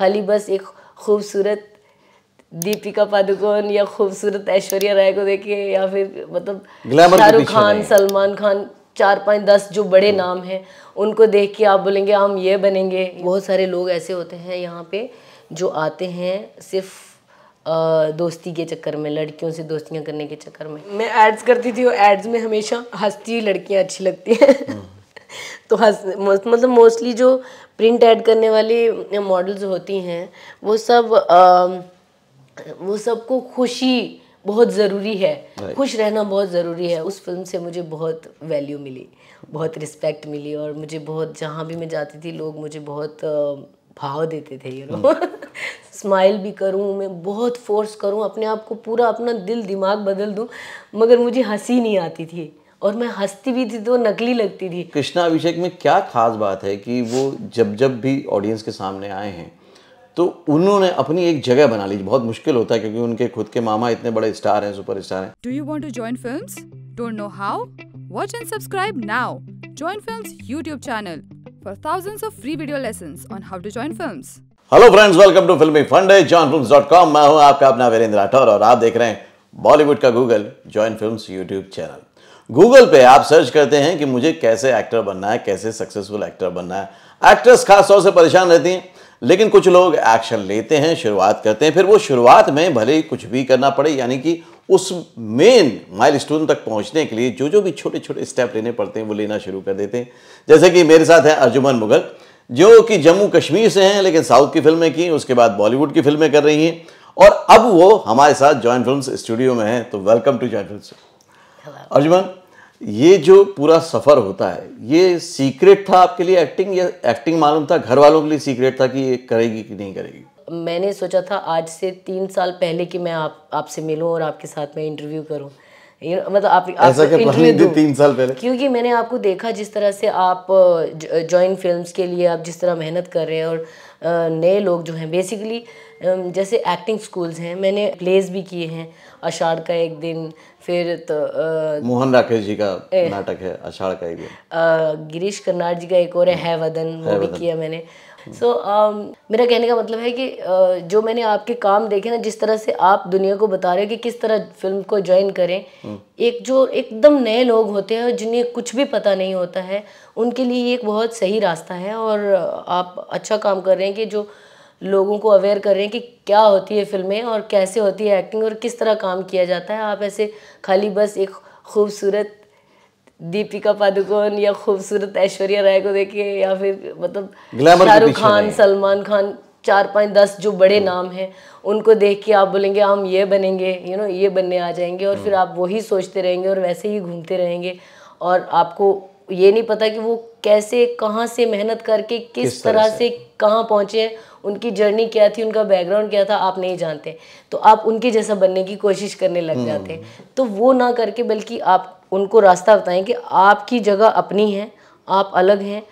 खाली बस एक खूबसूरत दीपिका पादुकोण या खूबसूरत ऐश्वर्या राय को देखे या फिर मतलब शाहरुख खान सलमान खान चार पाँच दस जो बड़े हम्म। नाम हैं उनको देख के आप बोलेंगे हम ये बनेंगे बहुत सारे लोग ऐसे होते हैं यहाँ पे जो आते हैं सिर्फ दोस्ती के चक्कर में लड़कियों से दोस्तियाँ करने के चक्कर में मैं एड्स करती थी और एड्स में हमेशा हंसती लड़कियाँ अच्छी लगती हैं हम्म। तो हंस मतलब मोस्टली जो प्रिंट ऐड करने वाली मॉडल्स होती हैं वो सब आ, वो सबको खुशी बहुत ज़रूरी है खुश रहना बहुत ज़रूरी है उस फिल्म से मुझे बहुत वैल्यू मिली बहुत रिस्पेक्ट मिली और मुझे बहुत जहाँ भी मैं जाती थी लोग मुझे बहुत भाव देते थे यू नो स्माइल भी करूँ मैं बहुत फोर्स करूँ अपने आप को पूरा अपना दिल दिमाग बदल दूँ मगर मुझे हंसी नहीं आती थी और मैं हंसती भी थी तो नकली लगती थी कृष्णा अभिषेक में क्या खास बात है कि वो जब जब भी ऑडियंस के सामने आए हैं तो उन्होंने अपनी एक जगह बना ली बहुत मुश्किल होता है क्योंकि उनके खुद के मामा इतने बड़े स्टार हैं सुपर स्टार हैं do you want to join film don't know how watch and subscribe now join film YouTube channel for thousand of free video lesson on how to join film hello friends welcome to filmy fund com मैं हूं आपका अपना वीरेंद्र राठौर और आप देख रहे हैं बॉलीवुड का Google join films YouTube channel Google पे आप सर्च करते हैं कि मुझे कैसे एक्टर बनना है कैसे सक्सेसफुल एक्टर बनना है एक्ट्रेस खास तौर से परेशान रहती हैं लेकिन कुछ लोग एक्शन लेते हैं शुरुआत करते हैं फिर वो शुरुआत में भले ही कुछ भी करना पड़े यानी कि उस मेन माइल स्टोन तक पहुंचने के लिए जो जो भी छोटे छोटे स्टेप लेने पड़ते हैं वो लेना शुरू कर देते हैं जैसे कि मेरे साथ हैं अर्जुमन मुगल जो कि जम्मू कश्मीर से हैं लेकिन साउथ की फिल्में की उसके बाद बॉलीवुड की फिल्में कर रही हैं और अब वो हमारे साथ जॉइंट फिल्म स्टूडियो में हैं तो welcome to joint film Arjuman ये जो पूरा सफ़र होता है ये सीक्रेट था आपके लिए एक्टिंग या एक्टिंग मालूम था घर वालों के लिए सीक्रेट था कि ये करेगी कि नहीं करेगी मैंने सोचा था आज से तीन साल पहले कि मैं आप आपसे मिलूं और आपके साथ में इंटरव्यू करूं यू मतलब आप, आप इंटरव्यू तीन साल पहले क्योंकि मैंने आपको देखा जिस तरह से आप जॉइन फिल्म्स के लिए आप जिस तरह मेहनत कर रहे हैं और नए लोग जो हैं बेसिकली जैसे एक्टिंग स्कूल्स हैं मैंने प्लेस भी किए हैं अषाढ़ का एक दिन फिर तो आ, मोहन राकेश जी का नाटक है अषाढ़ का गिरीश कर्नाड जी का एक और है, हाँ, है वदन वो भी किया मैंने सो हम्म। so, uh, मेरा कहने का मतलब है कि uh, जो मैंने आपके काम देखे ना जिस तरह से आप दुनिया को बता रहे हो कि किस तरह फिल्म को ज्वाइन करें हम्म। एक जो एकदम नए लोग होते हैं जिन्हें कुछ भी पता नहीं होता है उनके लिए ये एक बहुत सही रास्ता है और आप अच्छा काम कर रहे हैं कि जो uh, लोगों को अवेयर कर रहे हैं कि क्या होती है फिल्में और कैसे होती है एक्टिंग और किस तरह काम किया जाता है आप ऐसे खाली बस एक खूबसूरत दीपिका पादुकोण या खूबसूरत ऐश्वर्या राय को देखिए या फिर मतलब शाहरुख खान सलमान खान चार पाँच दस जो बड़े हम्म। नाम हैं उनको देख के आप बोलेंगे हम ये बनेंगे यू नो ये बनने आ जाएंगे और फिर हम्म। आप वही सोचते रहेंगे और वैसे ही घूमते रहेंगे और आपको ये नहीं पता कि वो कैसे कहाँ से मेहनत करके किस, किस तरह से, से कहाँ पहुँचे उनकी जर्नी क्या थी उनका बैकग्राउंड क्या था आप नहीं जानते तो आप उनके जैसा बनने की कोशिश करने लग हम्म। जाते हैं तो वो ना करके बल्कि आप उनको रास्ता बताएं कि आपकी जगह अपनी है आप अलग हैं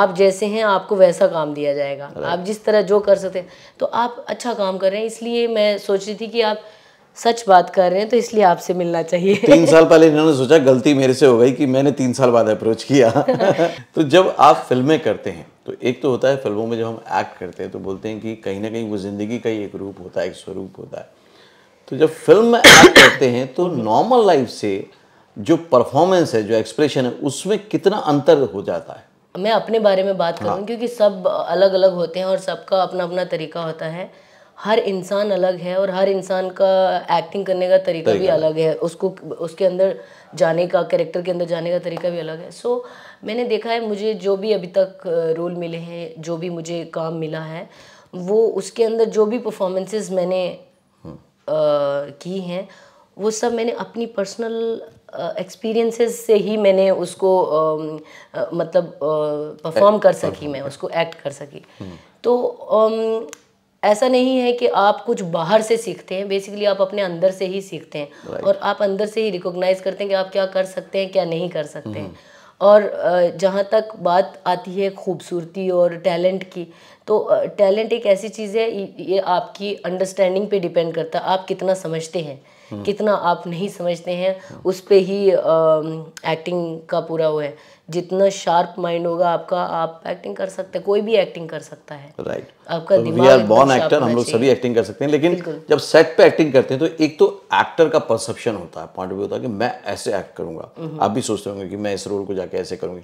आप जैसे हैं आपको वैसा काम दिया जाएगा आप जिस तरह जो कर सकते तो आप अच्छा काम कर रहे हैं इसलिए मैं सोच रही थी कि आप सच बात कर रहे हैं तो इसलिए आपसे मिलना चाहिए तीन साल पहले इन्होंने सोचा गलती मेरे से हो गई कि मैंने तीन साल बाद अप्रोच किया तो जब आप फिल्में करते हैं तो एक तो होता है फिल्मों में जब हम एक्ट करते हैं तो बोलते हैं कि कहीं ना कहीं वो ज़िंदगी का ही एक रूप होता है एक स्वरूप होता है तो जब फिल्म में एक्ट करते हैं तो नॉर्मल लाइफ से जो परफॉर्मेंस है जो एक्सप्रेशन है उसमें कितना अंतर हो जाता है मैं अपने बारे में बात करूँ हाँ। क्योंकि सब अलग अलग होते हैं और सबका अपना अपना तरीका होता है हर इंसान अलग है और हर इंसान का एक्टिंग करने का तरीका भी अलग है उसको उसके अंदर जाने का कैरेक्टर के अंदर जाने का तरीका भी अलग है सो so, मैंने देखा है मुझे जो भी अभी तक रोल मिले हैं जो भी मुझे काम मिला है वो उसके अंदर जो भी परफॉर्मेंसेस मैंने आ, हम्म। की हैं वो सब मैंने अपनी पर्सनल एक्सपीरियंसेस से ही मैंने उसको आ, मतलब परफॉर्म कर सकी मैं उसको एक्ट कर सकी हम्म। तो आ, ऐसा नहीं है कि आप कुछ बाहर से सीखते हैं बेसिकली आप अपने अंदर से ही सीखते हैं right. और आप अंदर से ही रिकॉग्नाइज करते हैं कि आप क्या कर सकते हैं क्या नहीं कर सकते mm-hmm. हैं हम्म। और जहाँ तक बात आती है खूबसूरती और टैलेंट की तो टैलेंट एक ऐसी चीज़ है ये आपकी अंडरस्टैंडिंग पे डिपेंड करता है आप कितना समझते हैं hmm. कितना आप नहीं समझते हैं hmm. उस पर ही एक्टिंग का पूरा वो है जितना शार्प माइंड होगा आपका आप एक्टिंग कर सकते हैं कोई भी एक्टिंग कर सकता है राइट right. आपका वी आर बॉर्न एक्टर हम लोग सभी एक्टिंग कर सकते हैं लेकिन जब सेट पे एक्टिंग करते हैं तो एक तो एक्टर का परसेप्शन होता है पॉइंट ऑफ व्यू होता है कि मैं ऐसे एक्ट करूंगा हम्म। आप भी सोचते होंगे कि मैं इस रोल को जाके ऐसे करूंगी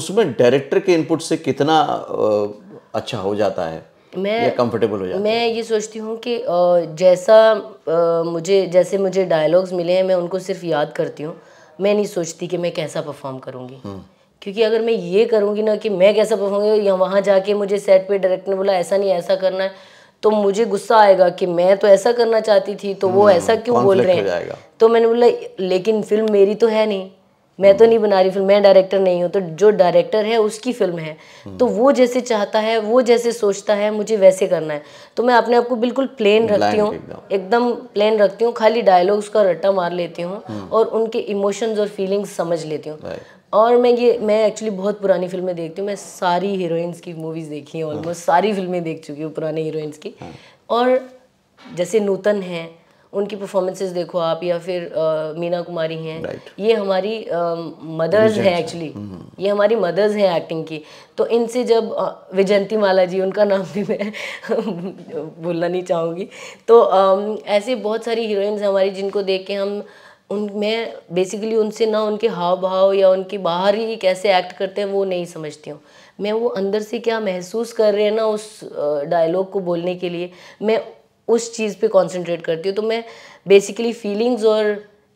उसमें डायरेक्टर के इनपुट से कितना अच्छा हो जाता है मैं कंफर्टेबल हो जाता मैं ये सोचती हूँ कि जैसा मुझे जैसे मुझे डायलॉग्स मिले हैं मैं उनको सिर्फ याद करती हूँ मैं नहीं सोचती कि मैं कैसा परफॉर्म करूँगी हम्म। क्योंकि अगर मैं ये करूँगी ना कि मैं कैसा परफॉर्म करूँ या वहाँ जाके मुझे सेट पे डायरेक्टर ने बोला ऐसा नहीं ऐसा करना है तो मुझे गुस्सा आएगा कि मैं तो ऐसा करना चाहती थी तो वो हम्म, ऐसा क्यों बोल रहे हैं तो मैंने बोला लेकिन फिल्म मेरी तो है नहीं मैं तो नहीं बना रही फिल्म मैं डायरेक्टर नहीं हूँ तो जो डायरेक्टर है उसकी फिल्म है हम्म। तो वो जैसे चाहता है वो जैसे सोचता है मुझे वैसे करना है तो मैं अपने आप को बिल्कुल प्लेन रखती हूँ एकदम प्लेन रखती हूँ खाली डायलॉग्स का रट्टा मार लेती हूँ हम्म। और उनके इमोशंस और फीलिंग्स समझ लेती हूँ और मैं ये मैं एक्चुअली बहुत पुरानी फिल्में देखती हूँ मैं सारी हीरोइंस की मूवीज़ देखी हैं ऑलमोस्ट हाँ। सारी फिल्में देख चुकी हूँ पुराने हीरोइंस की हाँ। और जैसे नूतन हैं उनकी परफॉर्मेंसेस देखो आप या फिर आ, मीना कुमारी हैं ये हमारी मदर्स हैं एक्चुअली हम्म। ये हमारी मदर्स हैं एक्टिंग की तो इनसे जब विजयंती माला जी उनका नाम भी मैं भूलना नहीं चाहूँगी तो ऐसे बहुत सारी हीरोइंस हमारी जिनको देख के हम उन मैं बेसिकली उनसे ना उनके हाव भाव या उनके बाहर ही कैसे एक्ट करते हैं वो नहीं समझती हूँ मैं वो अंदर से क्या महसूस कर रहे हैं ना उस डायलॉग को बोलने के लिए मैं उस चीज़ पे कंसंट्रेट करती हूँ तो मैं बेसिकली फीलिंग्स और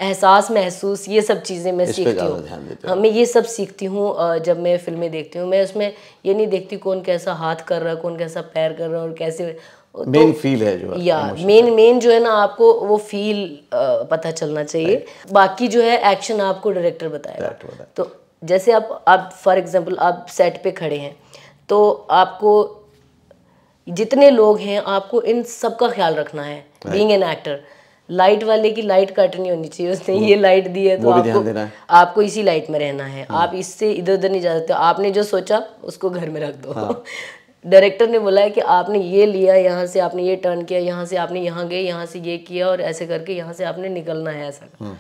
एहसास महसूस ये सब चीज़ें मैं सीखती हूँ हाँ मैं ये सब सीखती हूँ जब मैं फिल्में देखती हूँ मैं उसमें ये नहीं देखती कौन कैसा हाथ कर रहा है कौन कैसा पैर कर रहा है और कैसे मेन तो, फील है जो या मेन मेन जो है ना आपको वो फील पता चलना चाहिए बाकी जो है एक्शन आपको डायरेक्टर बताएगा तो जैसे आप आप फॉर एग्जांपल आप सेट पे खड़े हैं तो आपको जितने लोग हैं आपको इन सब का ख्याल रखना है बीइंग एन एक्टर लाइट वाले की लाइट कट नहीं होनी चाहिए उसने ये लाइट hmm. दी है तो आपको आपको इसी लाइट में रहना है hmm. आप इससे इधर उधर नहीं जा सकते आपने जो सोचा उसको घर में रख दो हाँ। डायरेक्टर ने बोला है कि आपने ये लिया यहाँ से आपने ये टर्न किया यहाँ से आपने यहाँ गए यहाँ से ये किया और ऐसे करके यहाँ से आपने निकलना है ऐसा हम्म।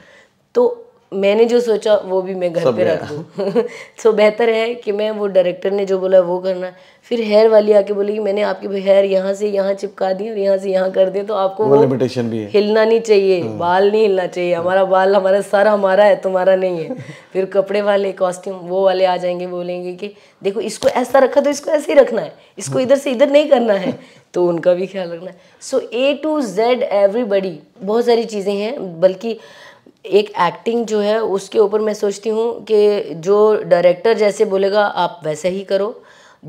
तो मैंने जो सोचा वो भी मैं घर पे रख दूँ सो बेहतर है कि मैं वो डायरेक्टर ने जो बोला वो करना फिर हेयर वाली आके बोली कि मैंने आपके हेयर यहाँ से यहाँ चिपका दी और यहाँ से यहाँ कर दिए तो आपको वो, वो लिमिटेशन भी है हिलना नहीं चाहिए हाँ। बाल नहीं हिलना चाहिए हमारा बाल हमारा सर हमारा है तुम्हारा नहीं है फिर कपड़े वाले कॉस्ट्यूम वो वाले आ जाएंगे बोलेंगे कि देखो इसको ऐसा रखा तो इसको ऐसे ही रखना है इसको इधर से इधर नहीं करना है तो उनका भी ख्याल रखना है so A to Z everybody बहुत सारी चीज़ें हैं बल्कि एक एक्टिंग जो है उसके ऊपर मैं सोचती हूँ कि जो डायरेक्टर जैसे बोलेगा आप वैसे ही करो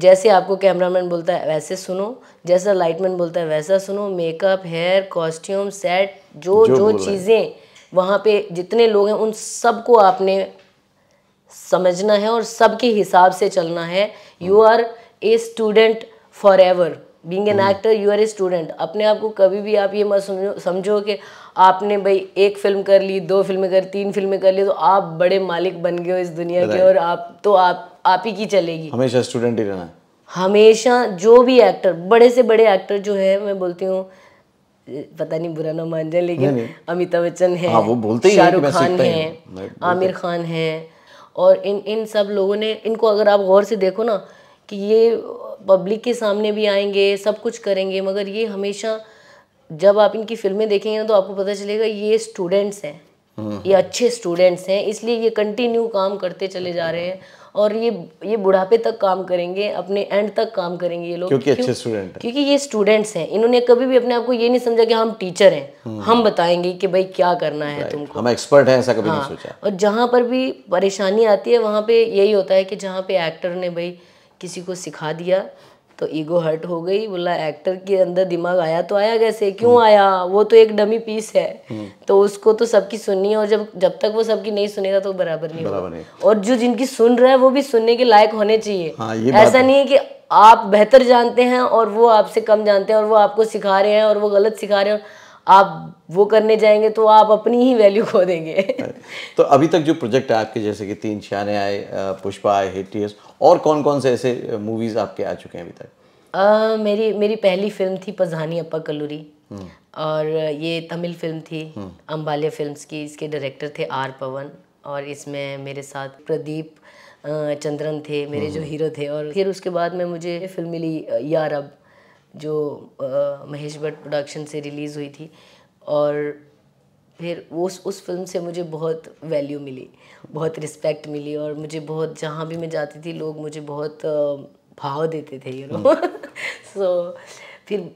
जैसे आपको कैमरामैन बोलता है वैसे सुनो जैसा लाइटमैन बोलता है वैसा सुनो मेकअप हेयर कॉस्ट्यूम सेट जो जो, जो चीज़ें वहाँ पे जितने लोग हैं उन सबको आपने समझना है और सबके हिसाब से चलना है you are a student forever being an actor you are a student अपने आप को कभी भी आप ये मत समझो समझो कि आपने भाई एक फिल्म कर ली दो फिल्में कर तीन फिल्में कर ली तो आप बड़े मालिक बन गए हो इस दुनिया के और आप तो आप आप ही की चलेगी हमेशा स्टूडेंट ही रहना हमेशा जो भी एक्टर बड़े से बड़े एक्टर जो है मैं बोलती हूँ पता नहीं बुरा ना मान जाए लेकिन अमिताभ बच्चन है हाँ, वो बोलते ही शाहरुख खान है आमिर खान है और इन इन सब लोगों ने इनको अगर आप गौर से देखो ना कि ये पब्लिक के सामने भी आएंगे सब कुछ करेंगे मगर ये हमेशा जब आप इनकी फिल्में देखेंगे ना तो आपको पता चलेगा ये स्टूडेंट्स हैं ये अच्छे स्टूडेंट्स हैं इसलिए ये कंटिन्यू काम करते चले जा रहे हैं और ये ये बुढ़ापे तक काम करेंगे अपने एंड तक काम करेंगे ये लोग क्योंकि क्यों, अच्छे स्टूडेंट हैं क्योंकि ये स्टूडेंट्स हैं इन्होंने कभी भी अपने आप को ये नहीं समझा कि हम टीचर हैं हम्म। हम बताएंगे कि भाई क्या करना है तुमको हम एक्सपर्ट हैं ऐसा कभी हाँ, नहीं सोचा और जहाँ पर भी परेशानी आती है वहाँ पे यही होता है कि जहाँ पे एक्टर ने भाई किसी को सिखा दिया तो ईगो हर्ट हो गई बोला एक्टर के अंदर दिमाग आया तो आया कैसे क्यों आया वो तो एक डमी पीस है हम्म। तो उसको तो सबकी सुननी है और जब जब तक वो सबकी नहीं सुनेगा तो बराबर नहीं होगा और जो जिनकी सुन रहा है वो भी सुनने के लायक होने चाहिए हाँ, ऐसा नहीं है कि आप बेहतर जानते हैं और वो आपसे कम जानते हैं और वो आपको सिखा रहे हैं और वो गलत सिखा रहे हैं आप वो करने जाएंगे तो आप अपनी ही वैल्यू खो देंगे तो अभी तक जो प्रोजेक्ट है आपके जैसे कि तीन शाने आए पुष्पा आए हिट और कौन कौन से ऐसे मूवीज़ आपके आ चुके हैं अभी तक आ, मेरी मेरी पहली फिल्म थी पजहानी अप्पा कलूरी हम्म। और ये तमिल फिल्म थी अम्बालिया हम्म। फिल्म्स की इसके डायरेक्टर थे आर पवन और इसमें मेरे साथ प्रदीप चंद्रन थे मेरे जो हीरो हम्म। थे और फिर उसके बाद में मुझे फिल्म मिली यार अब जो महेश भट्ट प्रोडक्शन से रिलीज़ हुई थी और फिर उस उस फिल्म से मुझे बहुत वैल्यू मिली बहुत रिस्पेक्ट मिली और मुझे बहुत जहाँ भी मैं जाती थी लोग मुझे बहुत भाव देते थे यू नो सो फिर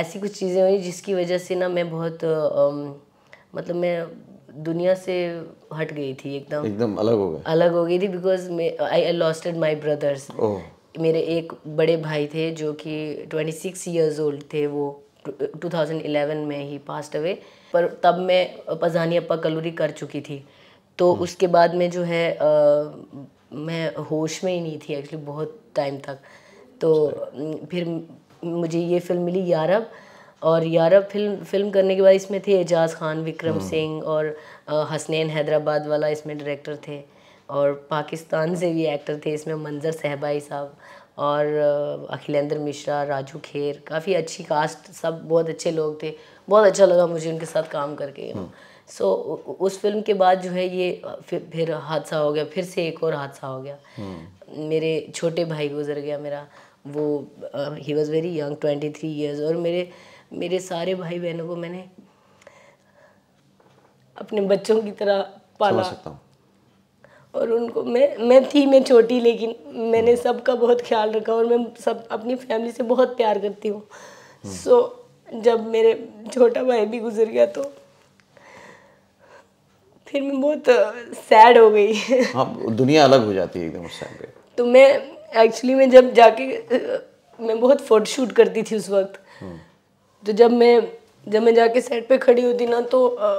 ऐसी कुछ चीज़ें हुई जिसकी वजह से ना मैं बहुत मतलब मैं दुनिया से हट गई थी एकदम एकदम अलग हो गई अलग हो गई थी बिकॉज आई लॉस्टेड माई ब्रदर्स मेरे एक बड़े भाई थे जो कि ट्वेंटी सिक्स ईयर्स ओल्ड थे वो 2011 में ही पास्ट अवे पर तब मैं पजानी अप्पा कलूरी कर चुकी थी तो हम्म। उसके बाद में जो है आ, मैं होश में ही नहीं थी एक्चुअली बहुत टाइम तक तो अच्छा। फिर मुझे ये फिल्म मिली यारब और यारब फिल्म फिल्म करने के बाद इसमें थे एजाज खान विक्रम हम्म। सिंह और हसनैन हैदराबाद वाला इसमें डायरेक्टर थे और पाकिस्तान से भी एक्टर थे इसमें मंजर सहबाई साहब और अखिलेंद्र मिश्रा राजू खेर काफ़ी अच्छी कास्ट सब बहुत अच्छे लोग थे बहुत अच्छा लगा मुझे उनके साथ काम करके सो हम्म। so, उस फिल्म के बाद जो है ये फिर फिर हादसा हो गया फिर से एक और हादसा हो गया हम्म। मेरे छोटे भाई गुजर गया मेरा वो he was very young twenty three years और मेरे मेरे सारे भाई बहनों को मैंने अपने बच्चों की तरह पाला सकता हूं। और उनको मैं मैं थी मैं छोटी लेकिन मैंने हम्म। सबका बहुत ख्याल रखा और मैं सब अपनी फैमिली से बहुत प्यार करती हूँ सो हम्म। so, जब मेरे छोटा भाई भी गुजर गया तो फिर मैं बहुत सैड हो गई हाँ दुनिया अलग हो जाती है एकदम उस टाइम पे तो मैं एक्चुअली मैं जब जाके मैं बहुत फोटोशूट करती थी उस वक्त हम्म। तो जब मैं जब मैं जाके सेट पे खड़ी होती ना तो आ,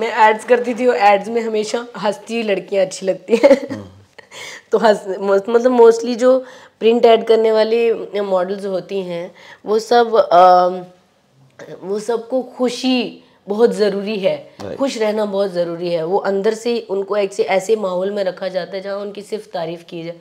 मैं एड्स करती थी और एड्स में हमेशा हंसती लड़कियां अच्छी लगती हैं तो हंस मतलब मोस्टली जो प्रिंट ऐड करने वाली मॉडल्स होती हैं वो सब आ, वो सबको खुशी बहुत ज़रूरी है खुश रहना बहुत ज़रूरी है वो अंदर से उनको एक से ऐसे माहौल में रखा जाता है जहाँ उनकी सिर्फ तारीफ़ की जाए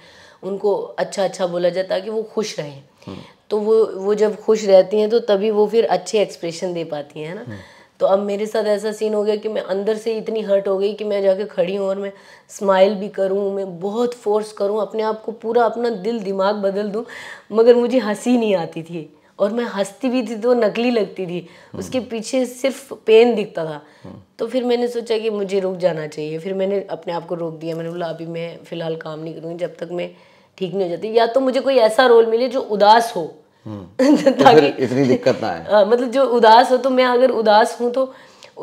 उनको अच्छा अच्छा बोला जाए ताकि वो खुश रहें हम्म। तो वो वो जब खुश रहती हैं तो तभी वो फिर अच्छे एक्सप्रेशन दे पाती हैं ना हम्म। तो अब मेरे साथ ऐसा सीन हो गया कि मैं अंदर से इतनी हर्ट हो गई कि मैं जाके खड़ी हूँ और मैं स्माइल भी करूँ मैं बहुत फोर्स करूँ अपने आप को पूरा अपना दिल दिमाग बदल दूँ मगर मुझे हंसी नहीं आती थी और मैं हंसती भी थी तो नकली लगती थी हम्म। उसके पीछे सिर्फ पेन दिखता था हम्म। तो फिर मैंने सोचा कि मुझे रुक जाना चाहिए फिर मैंने अपने आप को रोक दिया मैंने बोला अभी मैं फ़िलहाल काम नहीं करूँगी जब तक मैं ठीक नहीं हो जाती या तो मुझे कोई ऐसा रोल मिले जो उदास हो हम्म। तो ताकि इतनी दिक्कत ना आए हाँ, मतलब जो उदास हो तो मैं अगर उदास हूँ तो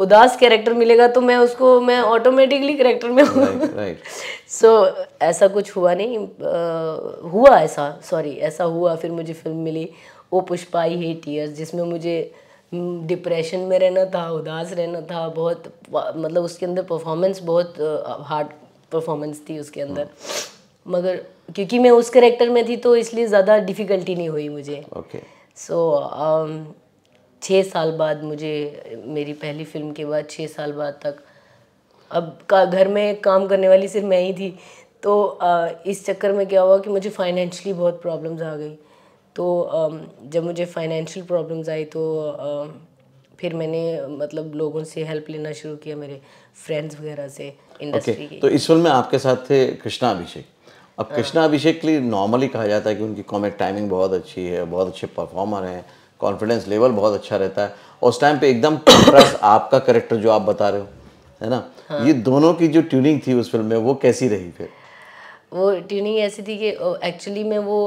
उदास कैरेक्टर मिलेगा तो मैं उसको मैं ऑटोमेटिकली कैरेक्टर में हूँ सो so, ऐसा कुछ हुआ नहीं आ, हुआ ऐसा सॉरी ऐसा हुआ फिर मुझे फिल्म मिली ओ पुष्पाई आई हे टीयर्स जिसमें मुझे डिप्रेशन हम्म, में रहना था उदास रहना था बहुत मतलब उसके अंदर परफॉर्मेंस बहुत हार्ड परफॉर्मेंस थी उसके अंदर हम्म। मगर क्योंकि मैं उस करेक्टर में थी तो इसलिए ज़्यादा डिफ़िकल्टी नहीं हुई मुझे ओके सो छः साल बाद मुझे मेरी पहली फिल्म के बाद छः साल बाद तक अब का घर में काम करने वाली सिर्फ मैं ही थी तो आ, इस चक्कर में क्या हुआ कि मुझे फाइनेंशली बहुत प्रॉब्लम्स आ गई तो आ, um, जब मुझे फाइनेंशियल प्रॉब्लम्स आई तो आ, um, फिर मैंने मतलब लोगों से हेल्प लेना शुरू किया मेरे फ्रेंड्स वगैरह से इंडस्ट्री okay, की तो इस फिल्म में आपके साथ थे कृष्णा अभिषेक अब कृष्णा अभिषेक के लिए नॉर्मली कहा जाता है कि उनकी कॉमिक टाइमिंग बहुत अच्छी है बहुत अच्छे परफॉर्मर हैं कॉन्फिडेंस लेवल बहुत अच्छा रहता है और उस टाइम पे एकदम कंट्रास्ट आपका करेक्टर जो आप बता रहे हो है ना हाँ। ये दोनों की जो ट्यूनिंग थी उस फिल्म में वो कैसी रही फिर वो ट्यूनिंग ऐसी थी कि एक्चुअली में वो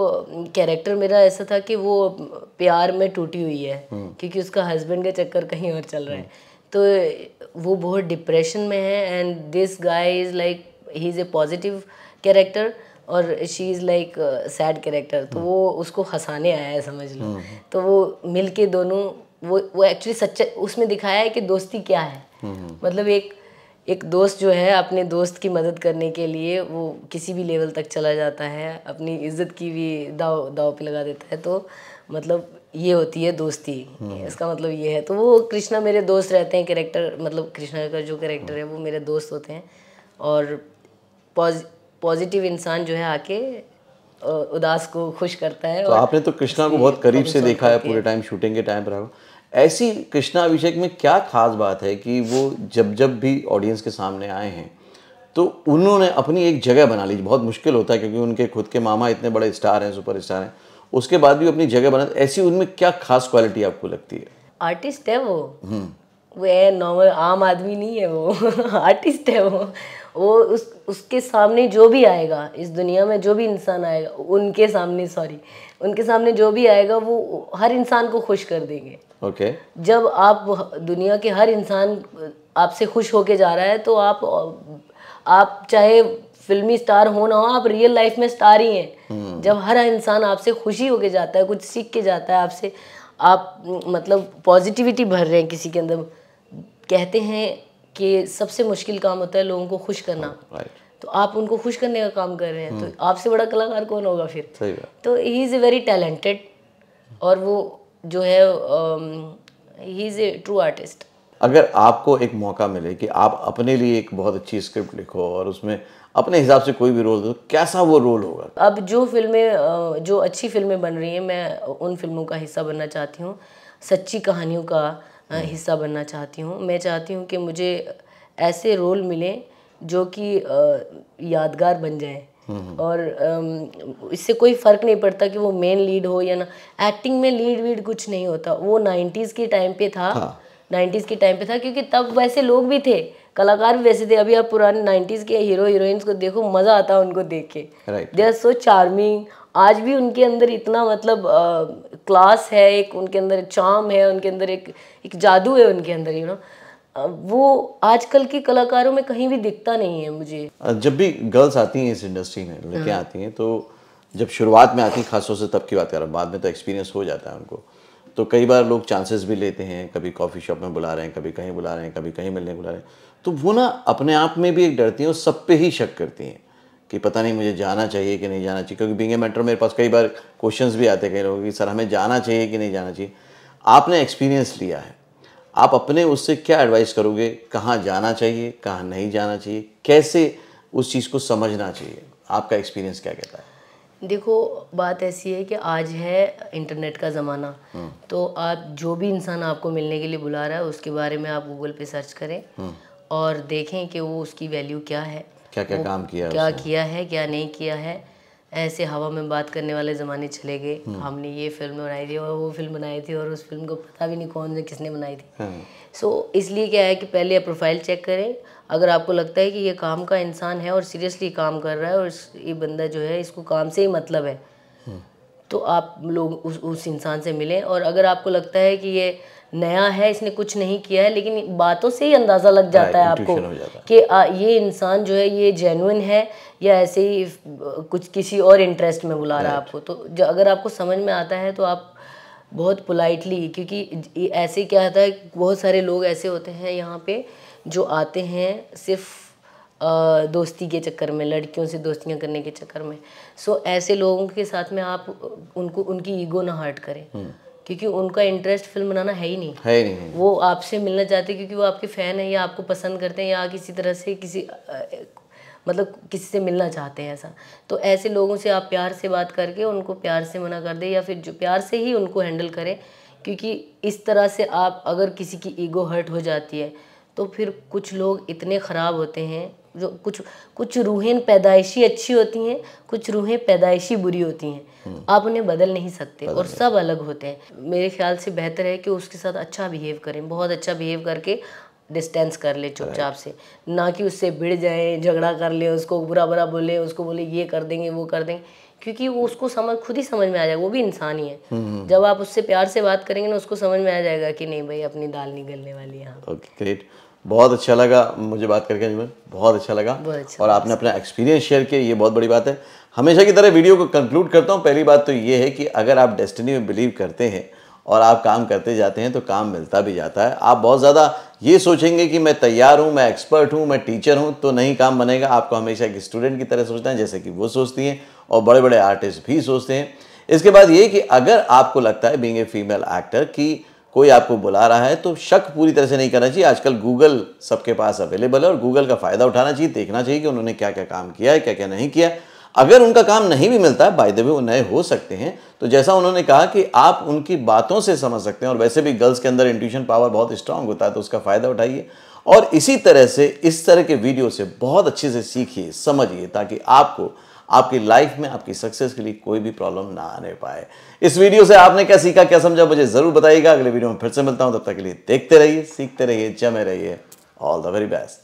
कैरेक्टर मेरा ऐसा था कि वो प्यार में टूटी हुई है हम्म। क्योंकि उसका हस्बैंड का चक्कर कहीं और चल रहा है हम्म। तो वो बहुत डिप्रेशन में है and this guy is like he is a positive character और she is like sad character तो वो उसको हंसाने आया है समझ लो हम्म। तो वो मिल के दोनों वो वो एक्चुअली सच्चा उसमें दिखाया है कि दोस्ती क्या है हम्म। मतलब एक एक दोस्त जो है अपने दोस्त की मदद करने के लिए वो किसी भी लेवल तक चला जाता है अपनी इज्जत की भी दाव दाव पे लगा देता है तो मतलब ये होती है दोस्ती हम्म। इसका मतलब ये है तो वो कृष्णा मेरे दोस्त रहते हैं कैरेक्टर मतलब कृष्णा का जो कैरेक्टर है वो मेरे दोस्त होते हैं और पॉज पॉजिटिव इंसान जो है आके उदास को खुश करता है तो और आपने तो कृष्णा को बहुत करीब से देखा है पूरे टाइम शूटिंग के टाइम पर ऐसी कृष्णा अभिषेक में क्या खास बात है कि वो जब जब भी ऑडियंस के सामने आए हैं तो उन्होंने अपनी एक जगह बना ली बहुत मुश्किल होता है क्योंकि उनके खुद के मामा इतने बड़े स्टार हैं सुपर स्टार हैं उसके बाद भी अपनी जगह बना ऐसी उनमें क्या खास क्वालिटी आपको लगती है आर्टिस्ट है वो हम्म। वो नॉर्मल आम आदमी नहीं है वो आर्टिस्ट है वो वो उस उसके सामने जो भी आएगा इस दुनिया में जो भी इंसान आएगा उनके सामने सॉरी उनके सामने जो भी आएगा वो हर इंसान को खुश कर देंगे ओके okay. जब आप दुनिया के हर इंसान आपसे खुश होके जा रहा है तो आप आप चाहे फिल्मी स्टार हो ना हो आप रियल लाइफ में स्टार ही हैं hmm. जब हर इंसान आपसे खुशी होके जाता है कुछ सीख के जाता है आपसे आप मतलब पॉजिटिविटी भर रहे हैं किसी के अंदर कहते हैं कि सबसे मुश्किल काम होता है लोगों को खुश करना तो आप उनको खुश करने का काम कर रहे हैं तो hmm. आपसे बड़ा कलाकार कौन होगा फिर तो he is a very talented और वो जो है he is a true artist अगर आपको एक मौका मिले कि आप अपने लिए एक बहुत अच्छी स्क्रिप्ट लिखो और उसमें अपने हिसाब से कोई भी रोल दो कैसा वो रोल होगा अब जो फिल्में जो अच्छी फिल्में बन रही हैं मैं उन फिल्मों का हिस्सा बनना चाहती हूँ सच्ची कहानियों का हिस्सा बनना चाहती हूँ मैं चाहती हूँ कि मुझे ऐसे रोल मिलें जो कि यादगार बन जाए हम्म, हम्म। और इससे कोई फ़र्क नहीं पड़ता कि वो मेन लीड हो या ना एक्टिंग में लीड वीड कुछ नहीं होता वो नाइन्टीज़ के टाइम पे था नाइन्टीज़ हाँ। के टाइम पे था क्योंकि तब वैसे लोग भी थे कलाकार भी वैसे थे अभी आप पुराने नाइन्टीज़ के हीरो हीरोइंस को देखो मज़ा आता है उनको देख के दे आर सो चार्मिंग आज भी उनके अंदर इतना मतलब आ, क्लास है एक उनके अंदर चाम है उनके अंदर एक एक जादू है उनके अंदर यू नो वो आजकल के कलाकारों में कहीं भी दिखता नहीं है मुझे जब भी गर्ल्स आती हैं इस इंडस्ट्री में लड़कियाँ हाँ। आती हैं तो जब शुरुआत में आती हैं खासतौर से तब की बात कर रहा हूँ बाद में तो एक्सपीरियंस हो जाता है उनको तो कई बार लोग चांसेस भी लेते हैं कभी कॉफ़ी शॉप में बुला रहे हैं कभी कहीं बुला रहे हैं कभी कहीं मिलने बुला रहे हैं तो वो ना अपने आप में भी एक डरती हैं और सब पे ही शक करती हैं कि पता नहीं मुझे जाना चाहिए कि नहीं जाना चाहिए क्योंकि बींगे मेंटर मेरे पास कई बार क्वेश्चंस भी आते कई लोगों कि सर हमें जाना चाहिए कि नहीं जाना चाहिए आपने एक्सपीरियंस लिया है आप अपने उससे क्या एडवाइस करोगे कहाँ जाना चाहिए कहाँ नहीं जाना चाहिए कैसे उस चीज़ को समझना चाहिए आपका एक्सपीरियंस क्या कहता है देखो बात ऐसी है कि आज है इंटरनेट का ज़माना हम्म। तो आप जो भी इंसान आपको मिलने के लिए बुला रहा है उसके बारे में आप गूगल पे सर्च करें हम्म। और देखें कि वो उसकी वैल्यू क्या है क्या क्या काम किया क्या किया है क्या नहीं किया है ऐसे हवा में बात करने वाले ज़माने चले गए हम्म। हमने ये फिल्म बनाई थी और वो फिल्म बनाई थी और उस फिल्म को पता भी नहीं कौन से किसने बनाई थी सो हाँ। so, इसलिए क्या है कि पहले आप प्रोफाइल चेक करें अगर आपको लगता है कि ये काम का इंसान है और सीरियसली काम कर रहा है और ये बंदा जो है इसको काम से ही मतलब है हम्म। तो आप लोग उस उस इंसान से मिलें और अगर आपको लगता है कि ये नया है इसने कुछ नहीं किया है लेकिन बातों से ही अंदाज़ा लग जाता है आपको जाता। कि आ, ये इंसान जो है ये जेनुइन है या ऐसे ही कुछ किसी और इंटरेस्ट में बुला रहा है आपको तो जो अगर आपको समझ में आता है तो आप बहुत पोलाइटली क्योंकि ऐसे क्या होता है बहुत सारे लोग ऐसे होते हैं यहाँ पे जो आते हैं सिर्फ दोस्ती के चक्कर में लड़कियों से दोस्तियाँ करने के चक्कर में सो ऐसे लोगों के साथ में आप उनको उनकी ईगो ना हर्ट करें हम्म। क्योंकि उनका इंटरेस्ट फिल्म बनाना है ही नहीं है ही नहीं वो आपसे मिलना चाहते हैं क्योंकि वो आपके फ़ैन हैं या आपको पसंद करते हैं या किसी तरह से किसी मतलब किसी से मिलना चाहते हैं ऐसा तो ऐसे लोगों से आप प्यार से बात करके उनको प्यार से मना कर दें या फिर जो प्यार से ही उनको हैंडल करें क्योंकि इस तरह से आप अगर किसी की ईगो हर्ट हो जाती है तो फिर कुछ लोग इतने ख़राब होते हैं जो कुछ कुछ रूहें पैदाइशी अच्छी होती हैं कुछ रूहें पैदाइशी बुरी होती हैं हम्म। आप उन्हें बदल नहीं सकते और सब अलग होते हैं मेरे ख्याल से बेहतर है कि उसके साथ अच्छा बिहेव करें बहुत अच्छा बिहेव करके डिस्टेंस कर ले चुपचाप से ना कि उससे भिड़ जाए झगड़ा कर ले उसको बुरा बुरा बोले उसको बोले ये कर देंगे वो कर देंगे क्योंकि वो उसको समझ खुद ही समझ में आ जाएगा वो भी इंसान ही है हम्म, हम्म, जब आप उससे प्यार से बात करेंगे ना उसको समझ में आ जाएगा कि नहीं भाई अपनी दाल गलने वाली है ग्रेट okay, बहुत अच्छा लगा मुझे बात करके अजमल बहुत अच्छा लगा अच्छा और आपने अपना एक्सपीरियंस शेयर किया ये बहुत बड़ी बात है हमेशा की तरह वीडियो को कंक्लूड करता हूँ पहली बात तो ये है कि अगर आप डेस्टिनी में बिलीव करते हैं और आप काम करते जाते हैं तो काम मिलता भी जाता है आप बहुत ज़्यादा ये सोचेंगे कि मैं तैयार हूँ मैं एक्सपर्ट हूँ मैं टीचर हूँ तो नहीं काम बनेगा आपको हमेशा एक स्टूडेंट की तरह सोचना है जैसे कि वो सोचती हैं और बड़े बड़े आर्टिस्ट भी सोचते हैं इसके बाद ये कि अगर आपको लगता है बींग ए फीमेल एक्टर की कोई आपको बुला रहा है तो शक पूरी तरह से नहीं करना चाहिए आजकल गूगल सबके पास अवेलेबल है और गूगल का फ़ायदा उठाना चाहिए देखना चाहिए कि उन्होंने क्या क्या काम किया है क्या क्या नहीं किया अगर उनका काम नहीं भी मिलता है द वो नए हो सकते हैं तो जैसा उन्होंने कहा कि आप उनकी बातों से समझ सकते हैं और वैसे भी गर्ल्स के अंदर इंट्यूशन पावर बहुत स्ट्रांग होता है तो उसका फ़ायदा उठाइए और इसी तरह से इस तरह के वीडियो से बहुत अच्छे से सीखिए समझिए ताकि आपको आपकी लाइफ में आपकी सक्सेस के लिए कोई भी प्रॉब्लम ना आने पाए इस वीडियो से आपने क्या सीखा क्या समझा मुझे ज़रूर बताइएगा अगले वीडियो में फिर से मिलता हूं तब तक के लिए देखते रहिए सीखते रहिए जमे रहिए all the very best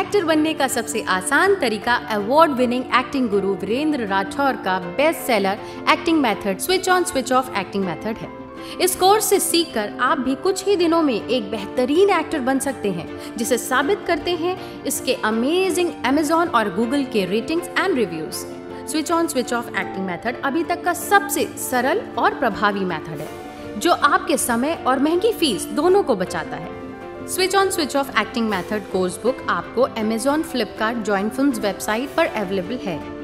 actor बनने का सबसे आसान तरीका अवार्ड विनिंग एक्टिंग गुरु वीरेंद्र राठौर का best seller acting method switch on switch off acting method है इस कोर्स से सीखकर आप भी कुछ ही दिनों में एक बेहतरीन एक्टर बन सकते हैं जिसे साबित करते हैं इसके अमेजिंग अमेजॉन और गूगल के ratings and reviews switch on switch off acting method अभी तक का सबसे सरल और प्रभावी मेथड है जो आपके समय और महंगी फीस दोनों को बचाता है switch on switch off acting method course book आपको Amazon Flipkart join film website पर अवेलेबल है